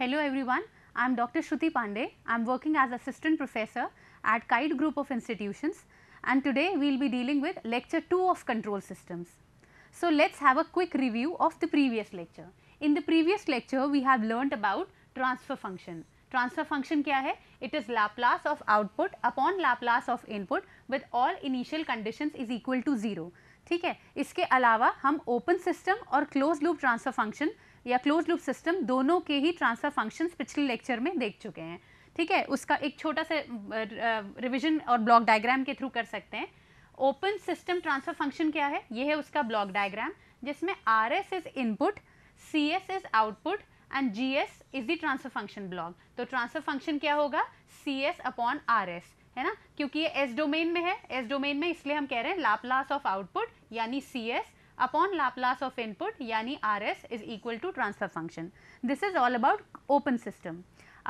Hello everyone, I am Dr. Shruti Pandey. I am working as assistant professor at Kite Group of Institutions and today we will be dealing with lecture 2 of control systems. So let's have a quick review of the previous lecture. In the previous lecture we have learnt about transfer function. Transfer function क्या है? It is Laplace of output upon Laplace of input with all initial conditions is equal to 0. ठीक है इसके अलावा हम open system और close loop transfer function या close loop system दोनों के ही ट्रांसफर फंक्शंस पिछले लेक्चर में देख चुके हैं ठीक है उसका एक छोटा सा रिविजन और ब्लॉक डायग्राम के थ्रू कर सकते हैं ओपन सिस्टम ट्रांसफर फंक्शन क्या है ये है उसका ब्लॉक डायग्राम जिसमें R S is input C S is output and G S is the transfer function block तो ट्रांसफर फंक्शन क्या होगा C S upon R S है ना क्योंकि ये एस डोमेन में है एस डोमेन में इसलिए हम कह रहे हैं लापलास ऑफ आउटपुट यानी C S upon Laplace of input यानी R S is equal to transfer function this is all about open system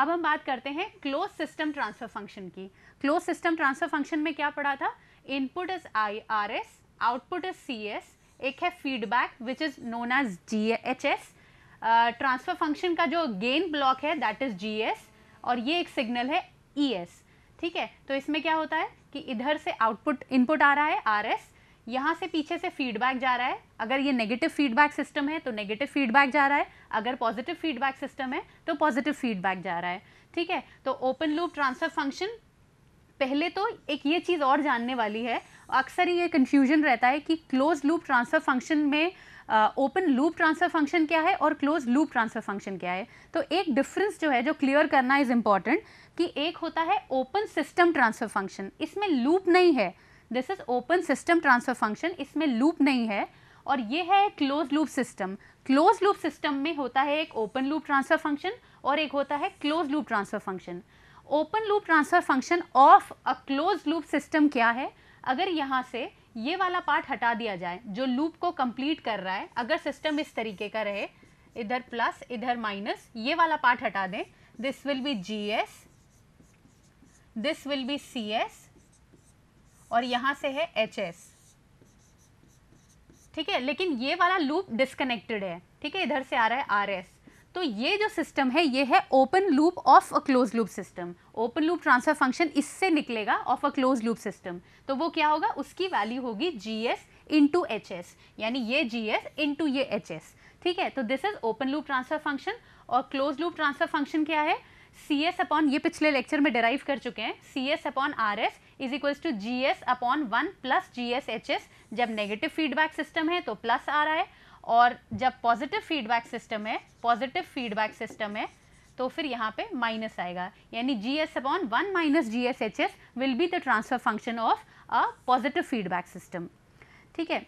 अब हम बात करते हैं क्लोज सिस्टम ट्रांसफर फंक्शन की क्लोज सिस्टम ट्रांसफर फंक्शन में क्या पढ़ा था input is I R S output is C S एक है feedback which is known as G H S transfer function का जो गेन ब्लॉक है दैट इज़ जी एस और ये एक सिग्नल है ई एस ठीक है तो इसमें क्या होता है कि इधर से आउटपुट इनपुट आ रहा है आर एस यहाँ से पीछे से फीडबैक जा रहा है अगर ये नेगेटिव फीडबैक सिस्टम है तो नेगेटिव फीडबैक जा रहा है अगर पॉजिटिव फीडबैक सिस्टम है तो पॉजिटिव फीडबैक जा रहा है ठीक है तो ओपन लूप ट्रांसफर फंक्शन पहले तो एक ये चीज़ और जानने वाली है अक्सर ये कन्फ्यूजन रहता है कि क्लोज लूप ट्रांसफ़र फंक्शन में ओपन लूप ट्रांसफ़र फंक्शन क्या है और क्लोज लूप ट्रांसफ़र फंक्शन क्या है तो एक डिफरेंस जो है जो क्लियर करना इज़ इम्पॉर्टेंट कि एक होता है ओपन सिस्टम ट्रांसफ़र फंक्शन इसमें लूप नहीं है this is open system transfer function इसमें लूप नहीं है और ये है close loop system close loop system में होता है एक ओपन लूप ट्रांसफ़र फंक्शन और एक होता है close loop transfer function open loop transfer function of a close loop system क्या है अगर यहाँ से ये वाला पार्ट हटा दिया जाए जो लूप को कंप्लीट कर रहा है अगर सिस्टम इस तरीके का रहे इधर प्लस इधर माइनस ये वाला पार्ट हटा दें this will be G S this will be C S और यहाँ से है एच एस ठीक है लेकिन ये वाला लूप डिस्कनेक्टेड है ठीक है इधर से आ रहा है आर एस तो ये जो सिस्टम है ये है open loop of a close loop system open loop transfer function इससे निकलेगा of a close loop system तो वो क्या होगा उसकी वैल्यू होगी G S into H S यानी ये जी एस इंटू ये एच एस ठीक है तो this is open loop transfer function और क्लोज लूप ट्रांसफर फंक्शन क्या है सी एस अपॉन ये पिछले लेक्चर में डिराइव कर चुके हैं C S upon R S is equals to G S upon one plus G S H S जब नेगेटिव फीडबैक सिस्टम है तो प्लस आ रहा है और जब पॉजिटिव फीडबैक सिस्टम है पॉजिटिव फीडबैक सिस्टम है तो फिर यहाँ पे माइनस आएगा यानी G S upon one minus G S H S will be the transfer function of a positive feedback system ठीक है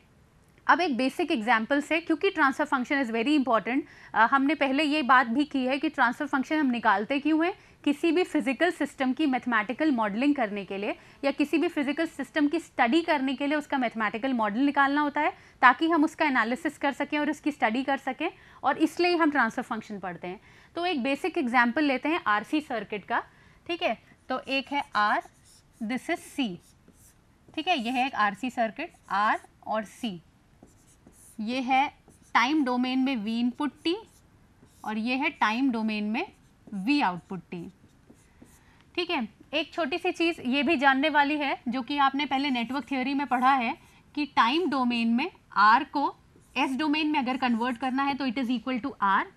अब एक बेसिक एग्जाम्पल से क्योंकि transfer function is very important हमने पहले ये बात भी की है कि ट्रांसफ़र फंक्शन हम निकालते क्यों हैं किसी भी फिजिकल सिस्टम की मैथमेटिकल मॉडलिंग करने के लिए या किसी भी फिजिकल सिस्टम की स्टडी करने के लिए उसका मैथमेटिकल मॉडल निकालना होता है ताकि हम उसका एनालिसिस कर सकें और उसकी स्टडी कर सकें और इसलिए हम ट्रांसफ़र फंक्शन पढ़ते हैं तो एक बेसिक एग्जाम्पल लेते हैं आर सर्किट का ठीक है तो एक है आर दिस इज सी ठीक है यह है एक आर सर्किट आर और सी ये है टाइम डोमेन में वी इनपुट टी और ये है टाइम डोमेन में वी आउटपुट टी ठीक है एक छोटी सी चीज़ ये भी जानने वाली है जो कि आपने पहले नेटवर्क थ्योरी में पढ़ा है कि टाइम डोमेन में आर को एस डोमेन में अगर कन्वर्ट करना है तो it is equal to R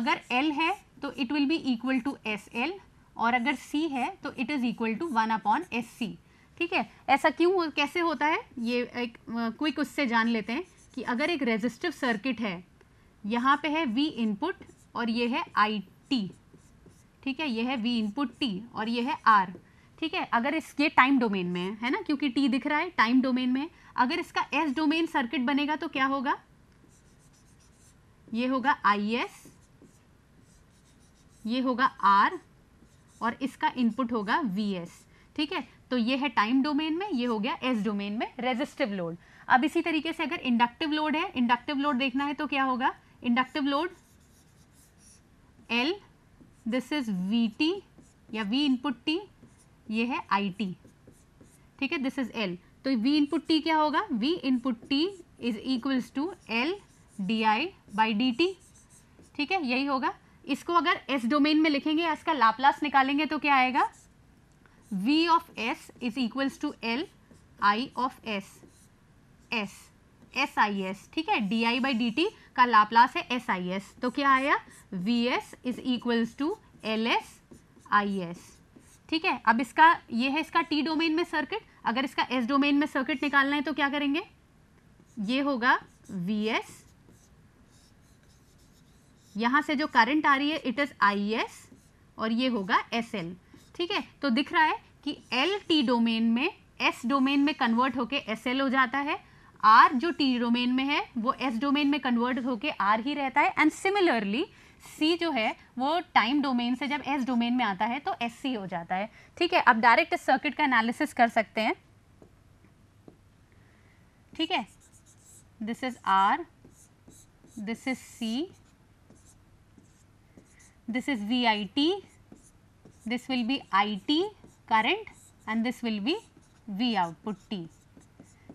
अगर एल है तो it will be equal to S L और अगर सी है तो it is equal to one upon S C ठीक है ऐसा क्यों कैसे होता है ये एक क्विक उससे जान लेते हैं कि अगर एक रेजिस्टिव सर्किट है यहाँ पे है वी इनपुट और ये है आई टी ठीक है ये है वी इनपुट टी और ये है आर ठीक है अगर इस ये टाइम डोमेन में है ना क्योंकि टी दिख रहा है टाइम डोमेन में अगर इसका एस डोमेन सर्किट बनेगा तो क्या होगा ये होगा आई एस ये होगा आर और इसका इनपुट होगा वी एस ठीक है तो ये है टाइम डोमेन में ये हो गया एस डोमेन में रेजिस्टिव लोड अब इसी तरीके से अगर इंडक्टिव लोड है इंडक्टिव लोड देखना है तो क्या होगा inductive load L this is V T या वी इनपुट टी ये है आई टी ठीक है दिस इज एल तो वी इनपुट टी क्या होगा V input T is equals to L D I by D T ठीक है यही होगा इसको अगर एस डोमेन में लिखेंगे या इसका लाप्लास निकालेंगे तो क्या आएगा v of s is equals to L I of S S S I S ठीक है D I by D T का लाप्लास है एस आई एस तो क्या आया V S is equals to L S I S ठीक है अब इसका ये है इसका टी डोमेन में सर्किट अगर इसका एस डोमेन में सर्किट निकालना है तो क्या करेंगे ये होगा वी एस यहां से जो करंट आ रही है इट इज़ आई एस और ये होगा एस एल ठीक है तो दिख रहा है कि एल टी डोमेन में एस डोमेन में कन्वर्ट होके एस एल हो जाता है आर जो टी डोमेन में है वो एस डोमेन में कन्वर्ट होके आर ही रहता है एंड सिमिलरली सी जो है वो टाइम डोमेन से जब एस डोमेन में आता है तो एस सी हो जाता है ठीक है आप डायरेक्ट सर्किट का एनालिसिस कर सकते हैं ठीक है this is R this is C this is V I T this will be I T current and this will be V output T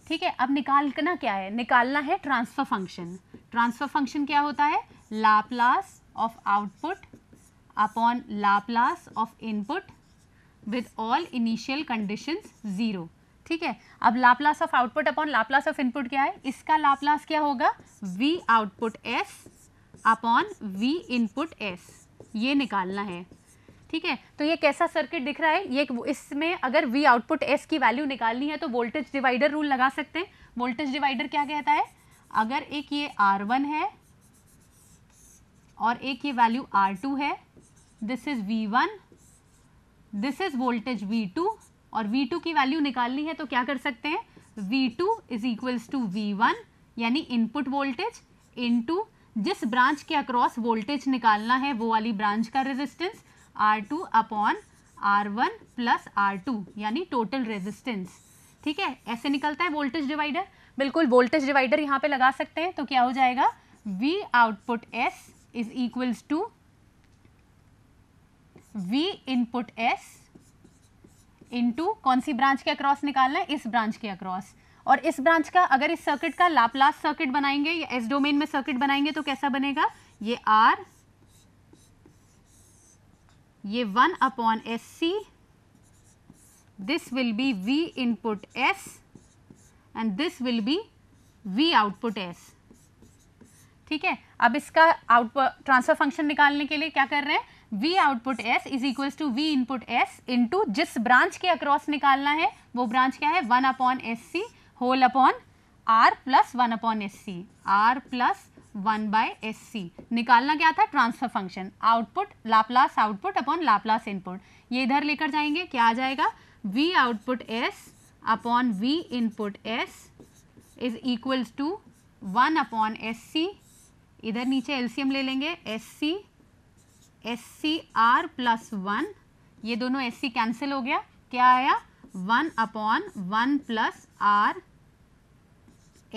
ठीक है अब निकालना क्या है निकालना है ट्रांसफर फंक्शन ट्रांसफर फंक्शन क्या होता है Laplace of output upon Laplace of input with all initial conditions zero ठीक है अब Laplace of output upon Laplace of input क्या है इसका लाप्लास क्या होगा V output S upon V input S ये निकालना है ठीक है तो ये कैसा सर्किट दिख रहा है ये इसमें अगर वी आउटपुट एस की वैल्यू निकालनी है तो वोल्टेज डिवाइडर रूल लगा सकते हैं वोल्टेज डिवाइडर क्या कहता है अगर एक ये आर वन है और एक ये वैल्यू आर टू है this is V one this is voltage V two और वी टू की वैल्यू निकालनी है तो क्या कर सकते हैं V two is equals to V one यानी इनपुट वोल्टेज इन टू जिस ब्रांच के अक्रॉस वोल्टेज निकालना है वो वाली ब्रांच का resistance R two upon R one plus R two यानी टोटल रेजिस्टेंस ठीक है ऐसे निकलता है वोल्टेज डिवाइडर बिल्कुल वोल्टेज डिवाइडर यहाँ पे लगा सकते हैं तो क्या हो जाएगा V output S is equals to V input S into कौन सी ब्रांच के अक्रॉस निकालना है इस ब्रांच के अक्रॉस और इस ब्रांच का अगर इस सर्किट का लाप्लास सर्किट बनाएंगे या एस डोमेन में सर्किट बनाएंगे तो कैसा बनेगा ये R ये one upon S C this will be V input S and this will be V output S ठीक है अब इसका आउटपुट ट्रांसफर फंक्शन निकालने के लिए क्या कर रहे हैं V output S is equals to V input S to जिस ब्रांच के अक्रॉस निकालना है वो ब्रांच क्या है one upon S C whole upon R plus one upon S C R plus one by S C निकालना क्या था transfer function output Laplace output upon Laplace input ये इधर लेकर जाएंगे क्या आ जाएगा V output S upon V input S is equals to one upon S C इधर नीचे एलसीएम ले लेंगे S C S C R plus one ये दोनों एस सी कैंसिल हो गया क्या आया one upon one plus R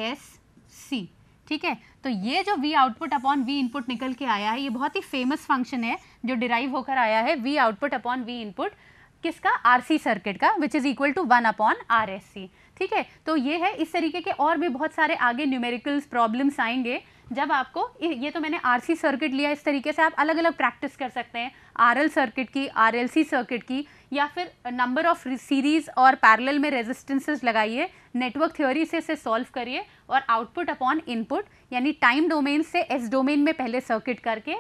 S C ठीक है तो ये जो V output upon V input निकल के आया है ये बहुत ही फेमस फंक्शन है जो डिराइव होकर आया है V output upon V input किसका आरसी सर्किट का which is equal to one upon R ठीक है तो ये है इस तरीके के और भी बहुत सारे आगे न्यूमेरिकल्स प्रॉब्लम्स आएंगे जब आपको ये तो मैंने आरसी सर्किट लिया इस तरीके से आप अलग अलग प्रैक्टिस कर सकते हैं आरएल सर्किट की आरएलसी सर्किट की या फिर नंबर ऑफ सीरीज़ और पैरेलल में रेजिस्टेंसेस लगाइए नेटवर्क थ्योरी से इसे सॉल्व करिए और आउटपुट अपॉन इनपुट यानी टाइम डोमेन से एस डोमेन में पहले सर्किट करके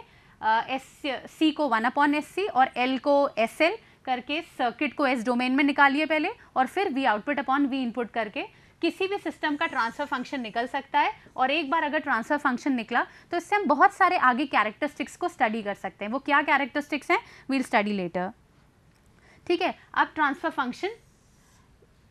एस सी को वन अपॉन एस सी और एल को एस एल करके सर्किट को एस डोमेन में निकालिए पहले और फिर V output upon V input करके किसी भी सिस्टम का ट्रांसफ़र फंक्शन निकल सकता है और एक बार अगर ट्रांसफ़र फंक्शन निकला तो इससे हम बहुत सारे आगे कैरेक्टरिस्टिक्स को स्टडी कर सकते हैं वो क्या कैरेक्टरिस्टिक्स हैं वील स्टडी लेटर ठीक है अब transfer function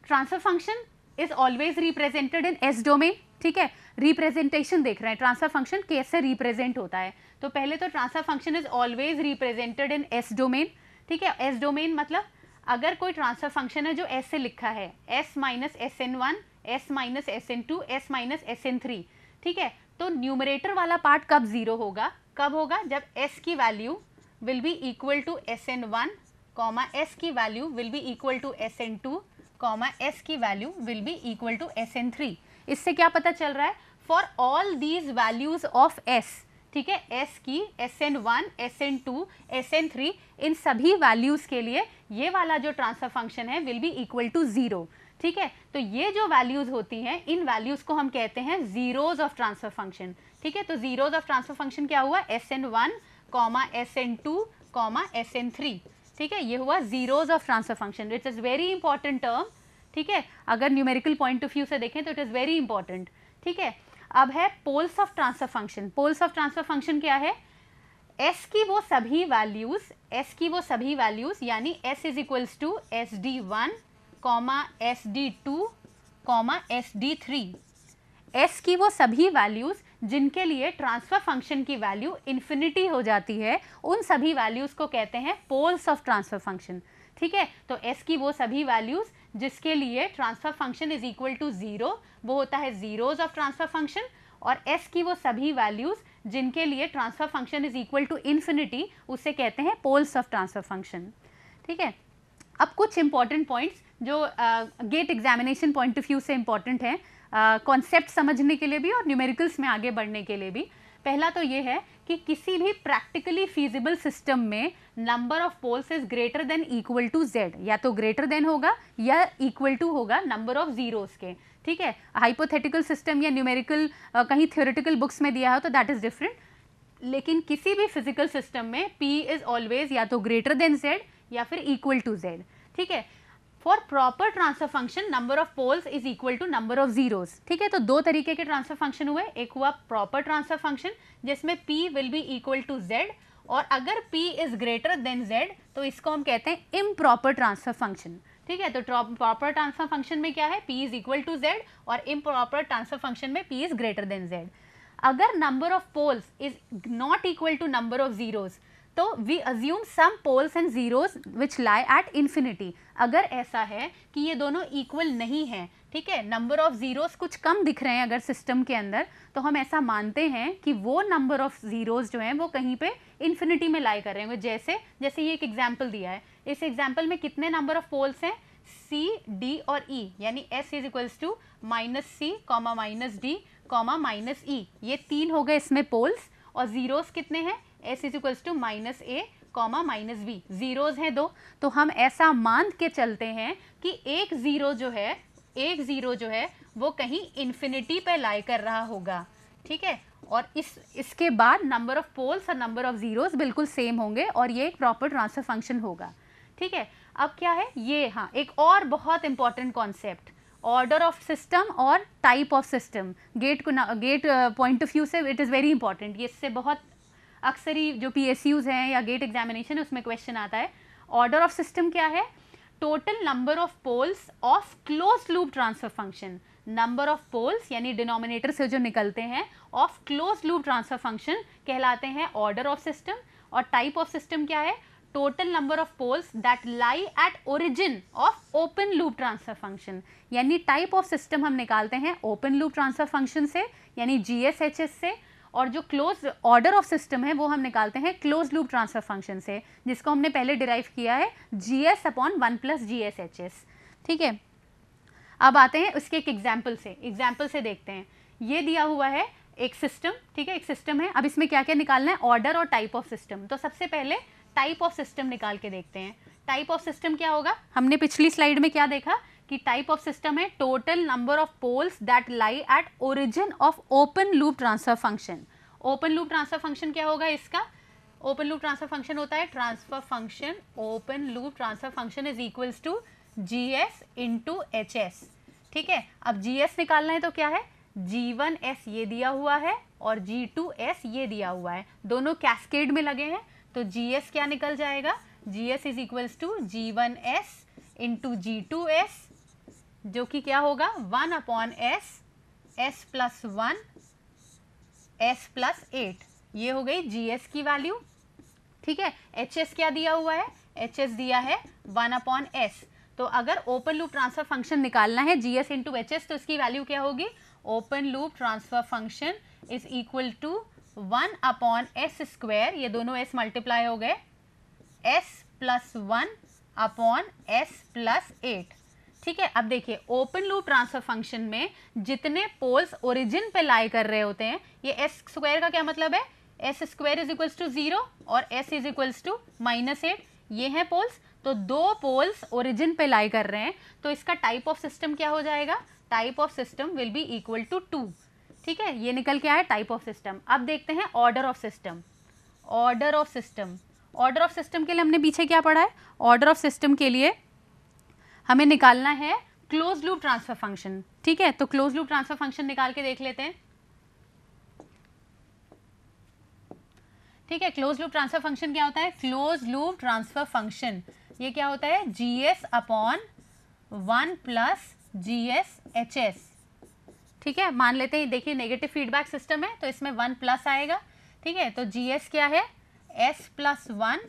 transfer function is always represented in S domain ठीक है रिप्रेजेंटेशन देख रहे हैं ट्रांसफर फंक्शन कैसे रिप्रेजेंट होता है तो पहले तो transfer function is always represented in S domain ठीक है एस डोमेन मतलब अगर कोई ट्रांसफर फंक्शन है जो एस से लिखा है S minus S N one S minus S N two S minus S N three ठीक है तो न्यूमरेटर वाला पार्ट कब ज़ीरो होगा कब होगा जब एस की value will be equal to S N one comma S की value will be equal to S N two comma S की value will be equal to S N three इससे क्या पता चल रहा है for all these values of S ठीक है एस की S N one S N two S N three इन सभी वैल्यूज़ के लिए ये वाला जो ट्रांसफर फंक्शन है will be equal to zero ठीक है तो ये जो वैल्यूज होती हैं इन वैल्यूज को हम कहते हैं जीरोज ऑफ ट्रांसफर फंक्शन ठीक है तो जीरोज ऑफ ट्रांसफर फंक्शन क्या हुआ S N one comma S N two comma S N three ठीक है ये हुआ zeros of transfer function it is very important term ठीक है अगर न्यूमेरिकल पॉइंट ऑफ व्यू से देखें तो इट इज़ वेरी इंपॉर्टेंट ठीक है अब है poles of transfer function poles of transfer function क्या है एस की वो सभी वैल्यूज़ एस की वो सभी वैल्यूज़ यानी S is equals to S D one comma S D two comma S D three S की वो सभी वैल्यूज़ जिनके लिए ट्रांसफ़र फंक्शन की वैल्यू इन्फिनिटी हो जाती है उन सभी वैल्यूज़ को कहते हैं पोल्स ऑफ ट्रांसफ़र फंक्शन ठीक है तो एस की वो सभी वैल्यूज़ जिसके लिए transfer function is equal to zero वो होता है ज़ीरोज़ ऑफ ट्रांसफ़र फंक्शन और एस की वो सभी वैल्यूज़ जिनके लिए transfer function is equal to infinity उसे कहते हैं पोल्स ऑफ ट्रांसफ़र फंक्शन ठीक है अब कुछ इंपॉर्टेंट पॉइंट्स जो GATE examination point of view से इम्पॉर्टेंट है कॉन्सेप्ट समझने के लिए भी और न्यूमेरिकल्स में आगे बढ़ने के लिए भी पहला तो ये है कि किसी भी प्रैक्टिकली फीजिबल सिस्टम में number of poles is greater than equal to Z या तो ग्रेटर देन होगा या इक्वल टू होगा नंबर ऑफ जीरोस के ठीक है हाइपोथेटिकल सिस्टम या न्यूमेरिकल कहीं थ्योरेटिकल बुक्स में दिया हो तो दैट इज़ डिफरेंट लेकिन किसी भी फिजिकल सिस्टम में पी इज़ ऑलवेज या तो ग्रेटर देन जेड या फिर इक्वल टू जेड ठीक है for proper transfer function number of poles is equal to number of zero ठीक है तो दो तरीके के ट्रांसफर फंक्शन हुए एक हुआ प्रॉपर ट्रांसफर फंक्शन जिसमें p will be equal to z और अगर p is greater than z तो इसको हम कहते हैं इम प्रॉपर ट्रांसफर फंक्शन ठीक है तो प्रॉपर ट्रांसफर फंक्शन में क्या है p is equal to Z और इम प्रॉपर ट्रांसफर फंक्शन में p is greater than z अगर number of poles is not equal to number of zeros तो we assume some poles and zeros which lie at infinity अगर ऐसा है कि ये दोनों इक्वल नहीं है ठीक है नंबर ऑफ़ ज़ीरोज़ कुछ कम दिख रहे हैं अगर सिस्टम के अंदर तो हम ऐसा मानते हैं कि वो नंबर ऑफ़ ज़ीरोज़ जो हैं वो कहीं पे इन्फिनिटी में लाई कर रहे हैं जैसे जैसे ये एक एग्जाम्पल दिया है इस एग्जाम्पल में कितने नंबर ऑफ़ पोल्स हैं सी डी और ई e, यानी S is equals to minus C comma minus D comma minus E ये तीन हो गए इसमें पोल्स और ज़ीरोज़ कितने हैं S is equals to minus A comma minus B zeros हैं दो तो हम ऐसा मान के चलते हैं कि एक ज़ीरो जो है एक ज़ीरो जो है वो कहीं इन्फिनिटी पे लाई कर रहा होगा ठीक है और इस इसके बाद नंबर ऑफ़ पोल्स और नंबर ऑफ़ ज़ीरोज़ बिल्कुल सेम होंगे और ये एक प्रॉपर ट्रांसफर फंक्शन होगा ठीक है अब क्या है ये हाँ एक और बहुत important concept order of system और टाइप ऑफ सिस्टम गेट को ना गेट पॉइंट ऑफ व्यू से इट इज़ वेरी इंपॉर्टेंट ये इससे बहुत अक्सर ही जो पी हैं या गेट एग्जामिनेशन है उसमें क्वेश्चन आता है ऑर्डर ऑफ सिस्टम क्या है total number of poles of close loop transfer function number of poles यानी डिनोमिनेटर से जो निकलते हैं of close loop transfer function कहलाते हैं ऑर्डर ऑफ सिस्टम और टाइप ऑफ सिस्टम क्या है total number of poles that lie at origin of open loop transfer function यानी टाइप ऑफ सिस्टम हम निकालते हैं ओपन लूप ट्रांसफर फंक्शन से यानी जी से और जो क्लोज ऑर्डर ऑफ सिस्टम है वो हम निकालते हैं क्लोज लूप ट्रांसफर फंक्शन से जिसको हमने पहले डिराइव किया है G S upon one plus G S H S ठीक है अब आते हैं उसके एक एग्जाम्पल से एग्जाम्पल से देखते हैं ये दिया हुआ है एक सिस्टम ठीक है एक सिस्टम है अब इसमें क्या क्या निकालना है ऑर्डर और टाइप ऑफ सिस्टम तो सबसे पहले टाइप ऑफ सिस्टम निकाल के देखते हैं टाइप ऑफ सिस्टम क्या होगा हमने पिछली स्लाइड में क्या देखा कि टाइप ऑफ सिस्टम है total number of poles that lie at origin of open loop transfer function open loop transfer function क्या होगा इसका ओपन लूप ट्रांसफर फंक्शन होता है transfer function open loop transfer function is equals to G S into H S ठीक है अब G S निकालना है तो क्या है जी वन एस ये दिया हुआ है और जी टू एस ये दिया हुआ है दोनों कैस्केड में लगे हैं तो जी एस क्या निकल जाएगा G S is equals to G one S into G two S जो कि क्या होगा one upon S S plus one S plus eight ये हो गई जी एस की वैल्यू ठीक है एच एस क्या दिया हुआ है एच एस दिया है वन अपॉन एस तो अगर ओपन लूप ट्रांसफर फंक्शन निकालना है G S into H S तो इसकी वैल्यू क्या होगी open loop transfer function is equal to one upon S square ये दोनों एस मल्टीप्लाई हो गए S plus one upon S plus eight ठीक है अब देखिए ओपन लूप ट्रांसफर फंक्शन में जितने पोल्स ओरिजिन पे लाई कर रहे होते हैं ये एस स्क्वायर का क्या मतलब है S square is equals to zero और S is equals to minus eight ये हैं पोल्स तो दो पोल्स ओरिजिन पे लाई कर रहे हैं तो इसका टाइप ऑफ सिस्टम क्या हो जाएगा type of system will be equal to two ठीक है ये निकल के आया टाइप ऑफ सिस्टम अब देखते हैं order of system order of system order of system के लिए हमने पीछे क्या पढ़ा है ऑर्डर ऑफ सिस्टम के लिए हमें निकालना है क्लोज लूप ट्रांसफर फंक्शन ठीक है तो क्लोज लूप ट्रांसफर फंक्शन निकाल के देख लेते हैं ठीक है क्लोज लूप ट्रांसफर फंक्शन क्या होता है क्लोज लूप ट्रांसफर फंक्शन ये क्या होता है G S upon one plus G S H S ठीक है मान लेते हैं देखिए नेगेटिव फीडबैक सिस्टम है तो इसमें वन प्लस आएगा ठीक है तो जी एस क्या है S plus one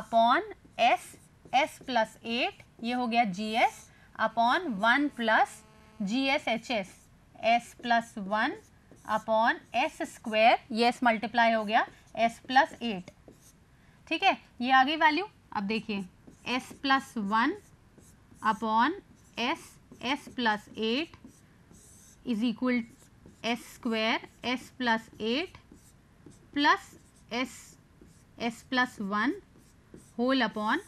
upon S S plus eight ये हो गया G S upon one plus G S H S S plus one upon S square ये एस मल्टीप्लाई हो गया एस प्लस एट ठीक है ये आ गई वैल्यू अब देखिए S plus one upon S S plus eight is equal S square S plus eight plus S S plus one whole upon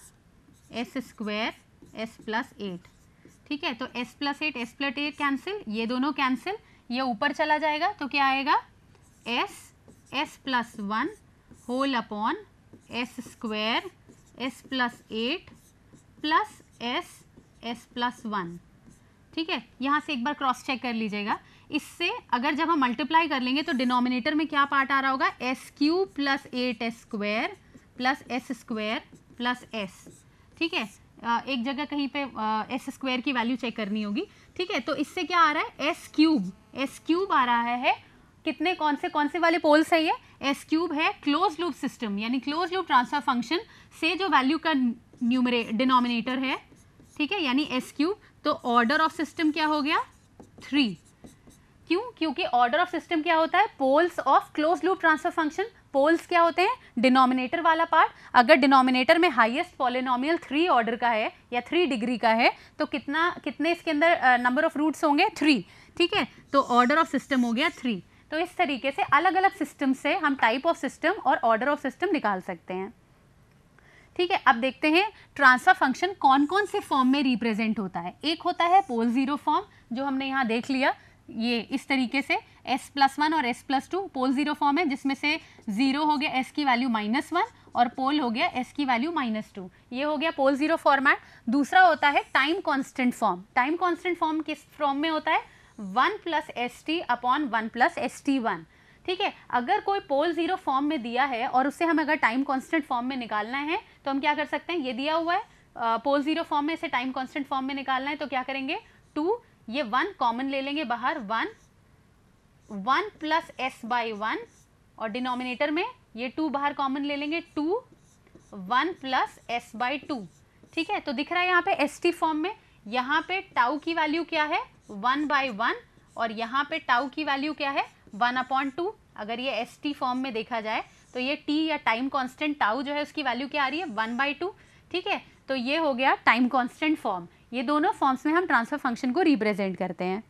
S square S plus eight ठीक है तो S plus eight S plus eight cancel ये दोनों cancel ये ऊपर चला जाएगा तो क्या आएगा S S plus one whole upon S square S plus eight plus S S plus one ठीक है यहाँ से एक बार क्रॉस चेक कर लीजिएगा इससे अगर जब हम मल्टीप्लाई कर लेंगे तो डिनोमिनेटर में क्या पार्ट आ रहा होगा s cube plus eight s square plus s square plus s ठीक है एक जगह कहीं पे एस स्क्वायर की वैल्यू चेक करनी होगी ठीक है तो इससे क्या आ रहा है एस क्यूब एस क्यूब आ रहा है कितने कौन से कौन से वाले पोल्स है ये एस क्यूब है क्लोज लूप सिस्टम यानी क्लोज लूप ट्रांसफर फंक्शन से जो वैल्यू का न्यूमरे डिनोमिनेटर है ठीक है यानी एस क्यूब तो ऑर्डर ऑफ सिस्टम क्या हो गया थ्री क्यों क्योंकि ऑर्डर ऑफ सिस्टम क्या होता है poles of close loop transfer function poles क्या होते हैं डिनोमिनेटर वाला पार्ट अगर डिनोमिनेटर में हाईएस्ट पॉलिनोमियल थ्री ऑर्डर का है या थ्री डिग्री का है तो कितना कितने इसके अंदर नंबर ऑफ रूट्स होंगे थ्री ठीक है तो ऑर्डर ऑफ सिस्टम हो गया थ्री तो इस तरीके से अलग अलग सिस्टम से हम टाइप ऑफ सिस्टम और ऑर्डर ऑफ सिस्टम निकाल सकते हैं ठीक है अब देखते हैं ट्रांसफर फंक्शन कौन कौन से फॉर्म में रिप्रेजेंट होता है एक होता है पोल जीरो फॉर्म जो हमने यहाँ देख लिया ये इस तरीके से s प्लस वन और s plus two pole zero form है जिसमें से जीरो हो गया s की वैल्यू माइनस वन और पोल हो गया s की वैल्यू माइनस टू ये हो गया पोल जीरो फॉर्मेट दूसरा होता है time constant form time constant form किस फॉर्म में होता है one plus s T upon one plus s T one ठीक है अगर कोई पोल जीरो फॉर्म में दिया है और उसे हम अगर टाइम कॉन्स्टेंट फॉर्म में निकालना है तो हम क्या कर सकते हैं ये दिया हुआ है पोल जीरो फॉर्म में इसे टाइम कॉन्स्टेंट फॉर्म में निकालना है तो क्या करेंगे टू ये वन कॉमन ले लेंगे बाहर one one plus s by one और डिनोमिनेटर में ये टू बाहर कॉमन ले लेंगे two one plus s by two ठीक है तो दिख रहा है यहाँ पे एस टी फॉर्म में यहाँ पे टाउ की वैल्यू क्या है वन बाई वन और यहाँ पे टाउ की वैल्यू क्या है वन अपॉन टू अगर ये एस टी फॉर्म में देखा जाए तो ये टी या टाइम कॉन्स्टेंट टाउ जो है उसकी वैल्यू क्या आ रही है वन बाई टू ठीक है तो ये हो गया टाइम कॉन्स्टेंट फॉर्म ये दोनों फॉर्म्स में हम ट्रांसफ़र फंक्शन को रिप्रेजेंट करते हैं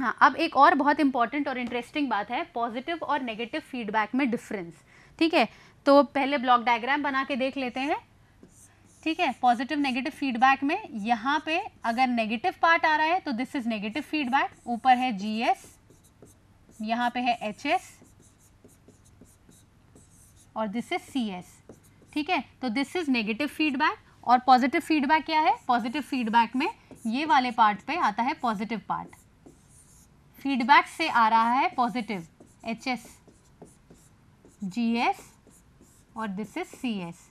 हाँ अब एक और बहुत इंपॉर्टेंट और इंटरेस्टिंग बात है पॉजिटिव और नेगेटिव फीडबैक में डिफरेंस ठीक है तो पहले ब्लॉक डायग्राम बना के देख लेते हैं ठीक है पॉजिटिव नेगेटिव फीडबैक में यहाँ पे अगर नेगेटिव पार्ट आ रहा है तो दिस इज़ नेगेटिव फीडबैक ऊपर है जी एस यहाँ पे है एच एस और दिस इज़ सी एस ठीक है तो दिस इज़ नेगेटिव फीडबैक और पॉजिटिव फीडबैक क्या है पॉजिटिव फीडबैक में ये वाले पार्ट पे आता है पॉजिटिव पार्ट फीडबैक से आ रहा है positive H s G S और दिस इज सी एस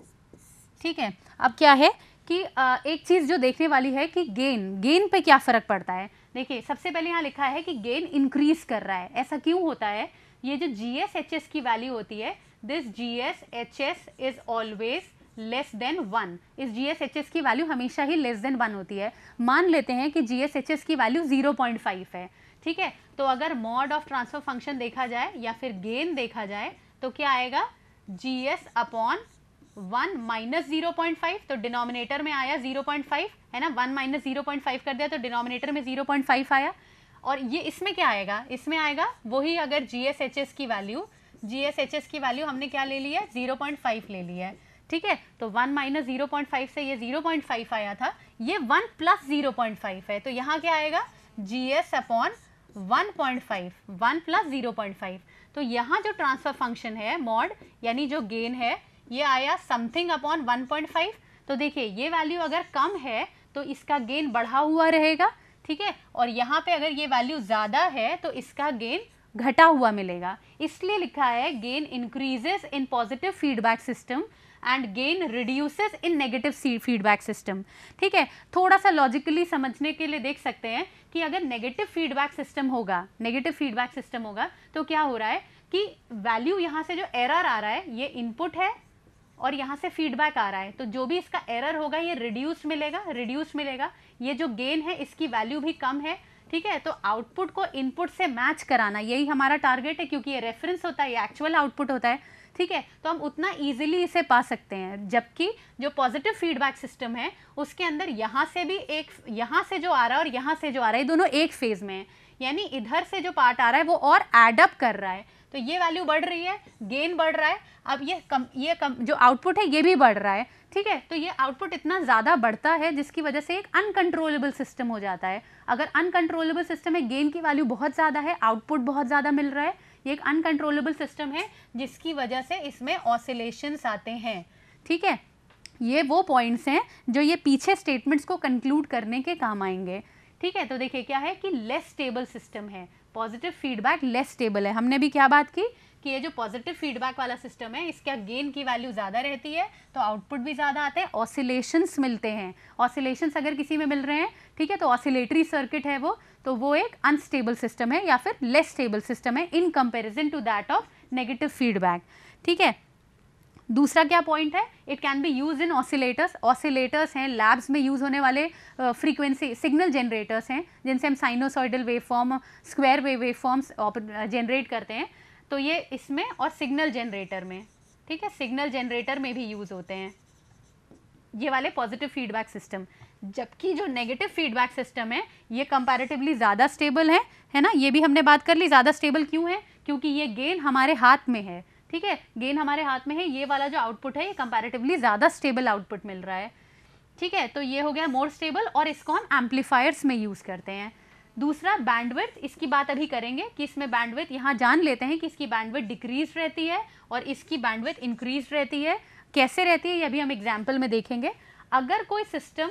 ठीक है अब क्या है कि आ, एक चीज़ जो देखने वाली है कि गेन गेन पे क्या फ़र्क पड़ता है देखिए सबसे पहले यहाँ लिखा है कि गेन इंक्रीज कर रहा है ऐसा क्यों होता है ये जो जी एस एच एस की वैल्यू होती है this G S H s is always less than one इस जीएसएचएस की वैल्यू हमेशा ही लेस देन वन होती है मान लेते हैं कि जी एस एच एस की वैल्यू जीरो पॉइंट फाइव है ठीक है तो अगर मॉड ऑफ ट्रांसफर फंक्शन देखा जाए या फिर गेन देखा जाए तो क्या आएगा G S upon one minus zero point five तो डिनोमिनेटर में आया जीरो पॉइंट फाइव है ना one minus zero point five कर दिया तो डिनोमिनेटर में जीरो पॉइंट फाइव आया और ये इसमें क्या आएगा इसमें आएगा वही अगर जी एस एच एस की value G S H s की वैल्यू हमने क्या ले लिया है जीरो पॉइंट फाइव ले लिया है ठीक है तो one minus zero point five से ये जीरो पॉइंट फाइव आया था ये one plus zero point five है तो यहाँ क्या आएगा G S upon one point five one plus zero point five तो यहाँ जो ट्रांसफर फंक्शन है मॉड यानी जो गेन है ये आया something upon one point five तो देखिए ये वैल्यू अगर कम है तो इसका गेन बढ़ा हुआ रहेगा ठीक है और यहाँ पे अगर ये वैल्यू ज़्यादा है तो इसका गेन घटा हुआ मिलेगा इसलिए लिखा है gain increases in positive feedback system and gain reduces in negative feedback system ठीक है थोड़ा सा लॉजिकली समझने के लिए देख सकते हैं कि अगर नेगेटिव फीडबैक सिस्टम होगा नेगेटिव फीडबैक सिस्टम होगा तो क्या हो रहा है कि वैल्यू यहाँ से जो एरर आ रहा है ये इनपुट है और यहाँ से फीडबैक आ रहा है तो जो भी इसका एरर होगा ये रिड्यूस मिलेगा रिड्यूस मिलेगा ये जो गेन है इसकी वैल्यू भी कम है ठीक है तो आउटपुट को इनपुट से मैच कराना यही हमारा टारगेट है क्योंकि ये रेफरेंस होता है ये एक्चुअल आउटपुट होता है ठीक है तो हम उतना ईजिली इसे पा सकते हैं जबकि जो पॉजिटिव फीडबैक सिस्टम है उसके अंदर यहाँ से भी एक यहाँ से जो आ रहा है और यहाँ से जो आ रहा है दोनों एक फेज़ में है यानी इधर से जो पार्ट आ रहा है वो और एडअप कर रहा है तो ये वैल्यू बढ़ रही है गेन बढ़ रहा है अब ये कम ये कम जो आउटपुट है ये भी बढ़ रहा है ठीक है तो ये आउटपुट इतना ज़्यादा बढ़ता है जिसकी वजह से एक अनकंट्रोलेबल सिस्टम हो जाता है अगर अनकंट्रोलेबल सिस्टम है गेन की वैल्यू बहुत ज़्यादा है आउटपुट बहुत ज़्यादा मिल रहा है ये एक अनकंट्रोलेबल सिस्टम है जिसकी वजह से इसमें ऑसिलेशंस आते हैं ठीक है ये वो पॉइंट्स हैं जो ये पीछे स्टेटमेंट्स को कंक्लूड करने के काम आएंगे ठीक है तो देखिए क्या है कि लेस स्टेबल सिस्टम है पॉजिटिव फीडबैक लेस स्टेबल है हमने भी क्या बात की कि ये जो पॉजिटिव फीडबैक वाला सिस्टम है इसका गेन की वैल्यू ज़्यादा रहती है तो आउटपुट भी ज़्यादा आता है ऑसिलेशंस मिलते हैं ऑसिलेशंस अगर किसी में मिल रहे हैं ठीक है तो ऑसिलेटरी सर्किट है वो तो वो एक अनस्टेबल सिस्टम है या फिर लेस स्टेबल सिस्टम है in comparison to that of negative feedback ठीक है दूसरा क्या पॉइंट है it can be use in oscillators oscillators हैं लैब्स में यूज़ होने वाले फ्रीक्वेंसी सिग्नल जनरेटर्स हैं जिनसे हम sinusoidal waveform form square wave wave forms generate करते हैं तो ये इसमें और सिग्नल जनरेटर में ठीक है सिग्नल जनरेटर में भी यूज़ होते हैं ये वाले पॉजिटिव फीडबैक सिस्टम जबकि जो नेगेटिव फीडबैक सिस्टम है ये कंपैरेटिवली ज़्यादा स्टेबल है है ना ये भी हमने बात कर ली ज़्यादा स्टेबल क्यों है क्योंकि ये गेन हमारे हाथ में है ठीक है गेन हमारे हाथ में है ये वाला जो आउटपुट है ये कंपैरेटिवली ज़्यादा स्टेबल आउटपुट मिल रहा है ठीक है तो ये हो गया मोर स्टेबल और इसको हम एम्पलीफायर्स में यूज़ करते हैं दूसरा बैंडविथ इसकी बात अभी करेंगे कि इसमें बैंडविथ यहाँ जान लेते हैं कि इसकी बैंडविथ डिक्रीज रहती है और इसकी बैंडविथ इंक्रीज रहती है कैसे रहती है ये भी हम एग्जाम्पल में देखेंगे अगर कोई सिस्टम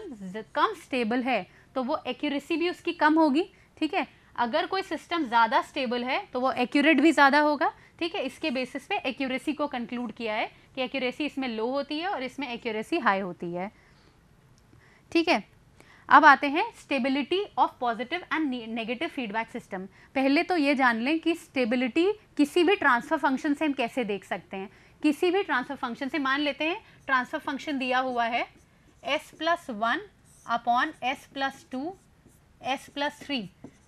कम स्टेबल है तो वो एक्यूरेसी भी उसकी कम होगी ठीक है अगर कोई सिस्टम ज़्यादा स्टेबल है तो वो एक्यूरेट भी ज़्यादा होगा ठीक है इसके बेसिस पे एक्यूरेसी को कंक्लूड किया है कि एक्यूरेसी इसमें लो होती है और इसमें एक्यूरेसी हाई होती है ठीक है अब आते हैं stability of positive and negative feedback system पहले तो ये जान लें कि स्टेबिलिटी किसी भी ट्रांसफर फंक्शन से हम कैसे देख सकते हैं किसी भी ट्रांसफर फंक्शन से मान लेते हैं ट्रांसफर फंक्शन दिया हुआ है S plus one upon S plus two s plus three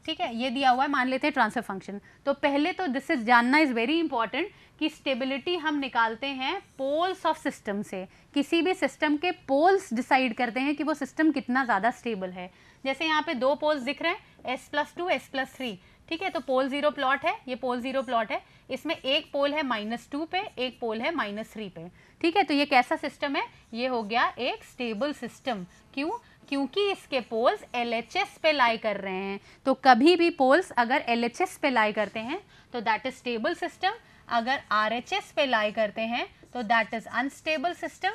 ठीक है ये दिया हुआ है मान लेते हैं ट्रांसफर फंक्शन तो पहले तो दिस इज जानना इज़ वेरी इंपॉर्टेंट कि स्टेबिलिटी हम निकालते हैं पोल्स ऑफ सिस्टम से किसी भी सिस्टम के पोल्स डिसाइड करते हैं कि वो सिस्टम कितना ज़्यादा स्टेबल है जैसे यहाँ पे दो पोल्स दिख रहे हैं s plus two s plus three ठीक है तो पोल ज़ीरो प्लॉट है ये पोल ज़ीरो प्लॉट है इसमें एक पोल है माइनस टू पे एक पोल है माइनस थ्री पे ठीक है तो ये कैसा सिस्टम है ये हो गया एक स्टेबल सिस्टम क्यों क्योंकि इसके पोल्स एल पे लाई कर रहे हैं तो कभी भी पोल्स अगर एल पे लाई करते हैं तो दैट इज़ स्टेबल सिस्टम अगर आर एच एस पे लाई करते हैं तो दैट इज़ अनस्टेबल सिस्टम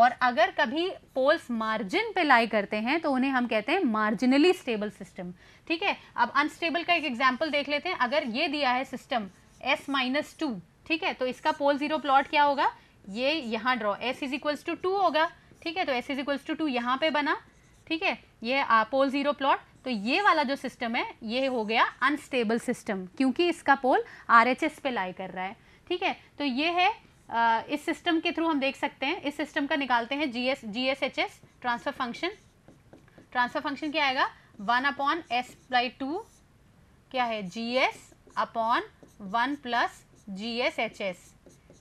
और अगर कभी पोल्स मार्जिन पे लाई करते हैं तो उन्हें हम कहते हैं मार्जिनली स्टेबल सिस्टम ठीक है अब अनस्टेबल का एक एग्जाम्पल देख लेते हैं अगर ये दिया है सिस्टम एस माइनस टू ठीक है तो इसका पोल ज़ीरो प्लॉट क्या होगा ये यहाँ draw s is equals to two होगा ठीक है तो s is equals to two यहाँ पे बना ठीक है ये पोल ज़ीरो प्लॉट तो ये वाला जो सिस्टम है ये हो गया अनस्टेबल सिस्टम क्योंकि इसका पोल आर पे लाई कर रहा है ठीक है तो ये है आ, इस सिस्टम के थ्रू हम देख सकते हैं इस सिस्टम का निकालते हैं G s G S H S transfer function transfer function क्या आएगा one upon s by two क्या है G S upon one plus G S H S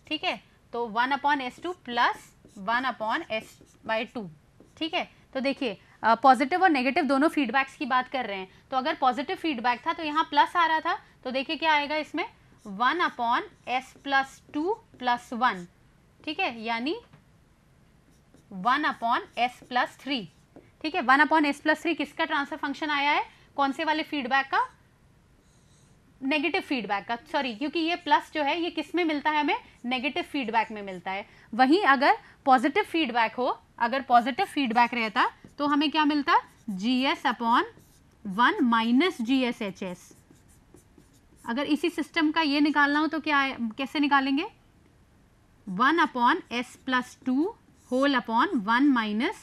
ठीक है तो one upon s two plus one upon s by two ठीक है तो देखिए पॉजिटिव और नेगेटिव दोनों फीडबैक्स की बात कर रहे हैं तो अगर पॉजिटिव फीडबैक था तो यहाँ प्लस आ रहा था तो देखिए क्या आएगा इसमें one upon S plus two plus one ठीक है यानी one upon S plus three ठीक है one upon S plus three किसका ट्रांसफर फंक्शन आया है कौन से वाले फीडबैक का नेगेटिव फीडबैक का सॉरी क्योंकि ये प्लस जो है ये किस में मिलता है हमें नेगेटिव फीडबैक में मिलता है वहीं अगर पॉजिटिव फीडबैक हो अगर पॉजिटिव फीडबैक रहता तो हमें क्या मिलता G S upon one minus G S H s अगर इसी सिस्टम का ये निकालना हो तो क्या कैसे निकालेंगे one upon S plus two whole upon one minus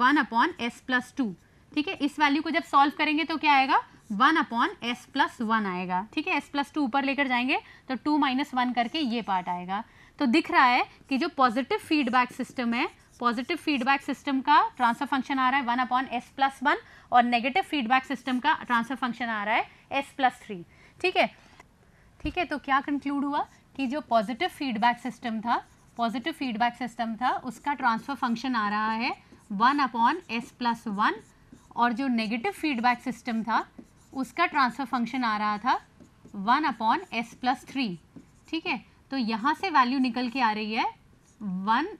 one upon S plus two ठीक है इस वैल्यू को जब सॉल्व करेंगे तो क्या आएगा one upon S plus one आएगा ठीक है एस प्लस टू ऊपर लेकर जाएंगे तो टू माइनस वन करके ये पार्ट आएगा तो दिख रहा है कि जो पॉजिटिव फीडबैक सिस्टम है पॉजिटिव फीडबैक सिस्टम का ट्रांसफर फंक्शन आ रहा है one upon S plus one और नेगेटिव फीडबैक सिस्टम का ट्रांसफर फंक्शन आ रहा है एस प्लस थ्री ठीक है ठीक है तो क्या कंक्लूड हुआ कि जो पॉजिटिव फीडबैक सिस्टम था पॉजिटिव फीडबैक सिस्टम था उसका ट्रांसफर फंक्शन आ रहा है one upon S plus one और जो नेगेटिव फीडबैक सिस्टम था उसका ट्रांसफर फंक्शन आ रहा था one upon S plus three ठीक है तो यहाँ से वैल्यू निकल के आ रही है one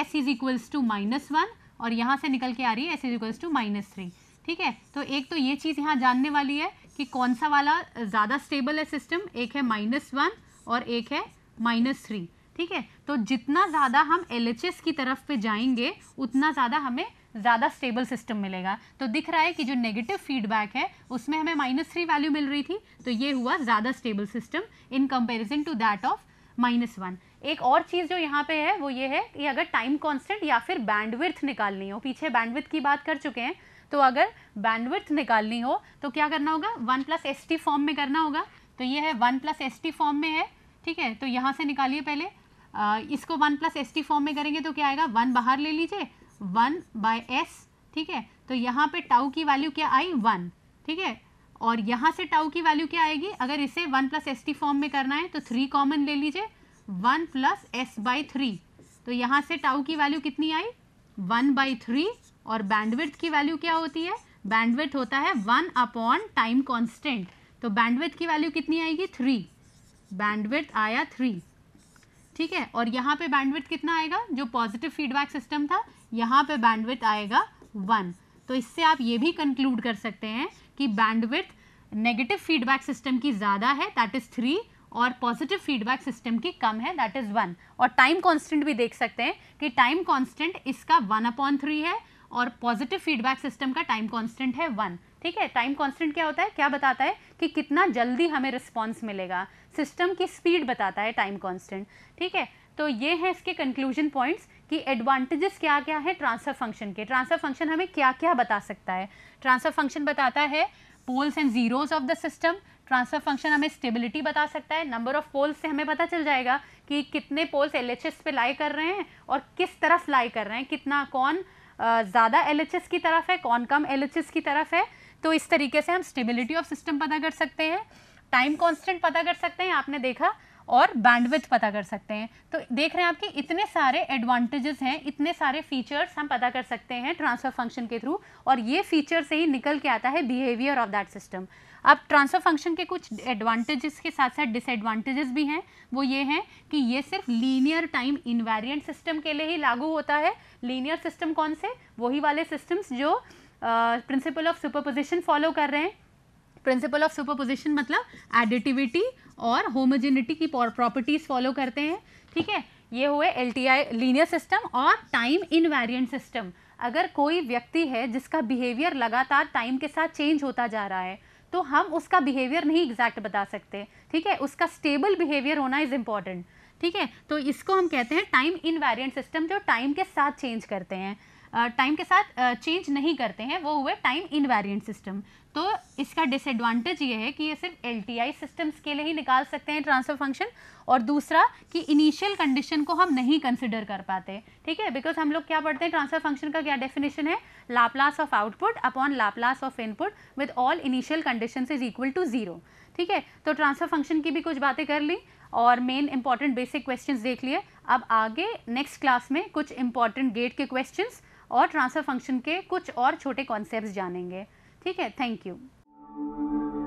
s is equals to minus one और यहाँ से निकल के आ रही है s is equals to minus three ठीक है तो एक तो ये चीज़ यहाँ जानने वाली है कि कौन सा वाला ज़्यादा स्टेबल है सिस्टम एक है माइनस वन और एक है माइनस थ्री ठीक है तो जितना ज़्यादा हम एल की तरफ पे जाएंगे उतना ज़्यादा हमें ज़्यादा स्टेबल सिस्टम मिलेगा तो दिख रहा है कि जो नेगेटिव फीडबैक है उसमें हमें माइनस थ्री वैल्यू मिल रही थी तो ये हुआ ज़्यादा stable system in comparison to that of minus one एक और चीज़ जो यहाँ पे है वो ये है कि अगर टाइम कांस्टेंट या फिर बैंडविथ निकालनी हो पीछे बैंडविथ की बात कर चुके हैं तो अगर बैंडविथ निकालनी हो तो क्या करना होगा one plus s T form में करना होगा तो ये है one plus s T form में है ठीक है तो यहाँ से निकालिए पहले आ, इसको one plus s T form में करेंगे तो क्या आएगा वन बाहर ले लीजिए वन बाय एस ठीक है तो यहाँ पे टाउ की वैल्यू क्या आई वन ठीक है और यहाँ से टाउ की वैल्यू क्या आएगी अगर इसे one plus s T form में करना है तो थ्री कॉमन ले लीजिए one plus s by three तो यहाँ से टाउ की वैल्यू कितनी आई वन बाई थ्री और बैंडविथ की वैल्यू क्या होती है बैंडविथ होता है वन अपॉन टाइम कॉन्स्टेंट तो बैंडविथ की वैल्यू कितनी आएगी थ्री बैंडविथ आया थ्री ठीक है और यहाँ पे बैंडविथ कितना आएगा जो पॉजिटिव फीडबैक सिस्टम था यहाँ पे बैंडविथ आएगा वन तो इससे आप ये भी कंक्लूड कर सकते हैं की बैंडविथ नेगेटिव फीडबैक सिस्टम की ज़्यादा है दैट इज़ थ्री और पॉजिटिव फीडबैक सिस्टम की कम है दैट इज़ वन और टाइम कांस्टेंट भी देख सकते हैं कि टाइम कांस्टेंट इसका वन अपॉन थ्री है और पॉजिटिव फीडबैक सिस्टम का टाइम कांस्टेंट है वन ठीक है टाइम कांस्टेंट क्या होता है क्या बताता है कि कितना जल्दी हमें रिस्पॉन्स मिलेगा सिस्टम की स्पीड बताता है टाइम कॉन्स्टेंट ठीक है तो ये है इसके कंक्लूजन पॉइंट्स कि एडवांटेजेस क्या क्या है ट्रांसफ़र फंक्शन के ट्रांसफ़र फंक्शन हमें क्या क्या बता सकता है ट्रांसफ़र फंक्शन बताता है poles and zeros of the system transfer function हमें स्टेबिलिटी बता सकता है नंबर ऑफ़ पोल्स से हमें पता चल जाएगा कि कितने पोल्स एल पे लाई कर रहे हैं और किस तरफ लाई कर रहे हैं कितना कौन ज़्यादा एल की तरफ है कौन कम एल की तरफ है तो इस तरीके से हम स्टेबिलिटी ऑफ सिस्टम पता कर सकते हैं टाइम कॉन्स्टेंट पता कर सकते हैं आपने देखा और बैंडविथ पता कर सकते हैं तो देख रहे हैं आपके इतने सारे एडवांटेजेस हैं इतने सारे फीचर्स हम पता कर सकते हैं ट्रांसफ़र फंक्शन के थ्रू और ये फीचर से ही निकल के आता है बिहेवियर ऑफ दैट सिस्टम अब ट्रांसफ़र फंक्शन के कुछ एडवांटेजेस के साथ साथ डिसएडवांटेजेस भी हैं वो ये हैं कि ये सिर्फ लीनियर टाइम इन्वेरियंट सिस्टम के लिए ही लागू होता है लीनियर सिस्टम कौन से वही वाले सिस्टम्स जो प्रिंसिपल ऑफ सुपरपोजिशन फॉलो कर रहे हैं प्रिंसिपल ऑफ सुपरपोजिशन मतलब एडिटिविटी और होमोजेनिटी की प्रॉपर्टीज़ फॉलो करते हैं ठीक है ये हुए L T I linear system और टाइम इन वेरियंट सिस्टम अगर कोई व्यक्ति है जिसका बिहेवियर लगातार टाइम के साथ चेंज होता जा रहा है तो हम उसका बिहेवियर नहीं एग्जैक्ट बता सकते ठीक है उसका स्टेबल बिहेवियर होना इज़ इम्पॉर्टेंट ठीक है तो इसको हम कहते हैं टाइम इन वेरियंट सिस्टम जो टाइम के साथ चेंज करते हैं टाइम के साथ चेंज नहीं करते हैं वो हुए टाइम इन वेरियंट सिस्टम तो इसका डिसएडवांटेज ये है कि ये सिर्फ एल सिस्टम्स के लिए ही निकाल सकते हैं ट्रांसफर फंक्शन और दूसरा कि इनिशियल कंडीशन को हम नहीं कंसिडर कर पाते ठीक है बिकॉज हम लोग क्या पढ़ते हैं ट्रांसफर फंक्शन का क्या डेफिनेशन है Laplace of output upon Laplace of input with all initial condition is equal to zero ठीक है तो ट्रांसफर फंक्शन की भी कुछ बातें कर ली और मेन इंपॉर्टेंट बेसिक क्वेश्चन देख लिए अब आगे नेक्स्ट क्लास में कुछ इंपॉर्टेंट गेट के क्वेश्चन और ट्रांसफर फंक्शन के कुछ और छोटे कॉन्सेप्ट जानेंगे ठीक है थैंक यू